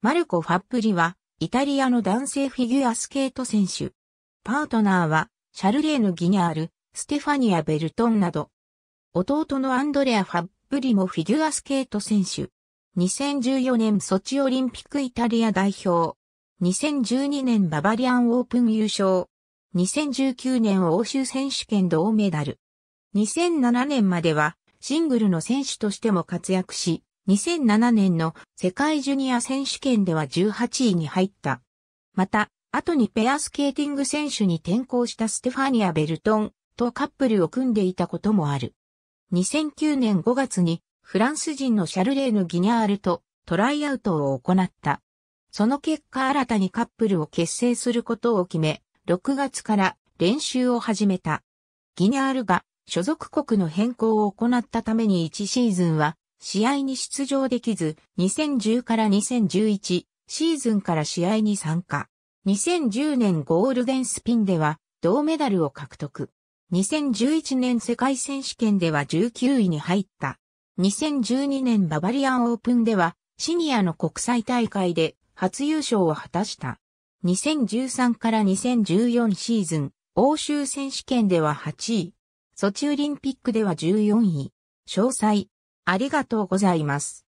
マルコ・ファップリは、イタリアの男性フィギュアスケート選手。パートナーは、シャルレーヌ・ギニャール、ステファニア・ベルトンなど。弟のアンドレア・ファップリもフィギュアスケート選手。2014年ソチオリンピックイタリア代表。2012年ババリアンオープン優勝。2019年欧州選手権銅メダル。2007年まではシングルの選手としても活躍し、2007年の世界ジュニア選手権では18位に入った。また、後にペアスケーティング選手に転向したステファニア・ベルトンとカップルを組んでいたこともある。2009年5月にフランス人のシャルレーヌ・ギニャールとトライアウトを行った。その結果新たにカップルを結成することを決め、6月から練習を始めた。ギニャールが所属国の変更を行ったために1シーズンは試合に出場できず、2010から2011シーズンから試合に参加。2010年ゴールデンスピンでは銅メダルを獲得。2011年世界選手権では19位に入った。2012年ババリアンオープンではシニアの国際大会で初優勝を果たした。2013から2014シーズン欧州選手権では8位。ソチオリンピックでは14位。詳細、ありがとうございます。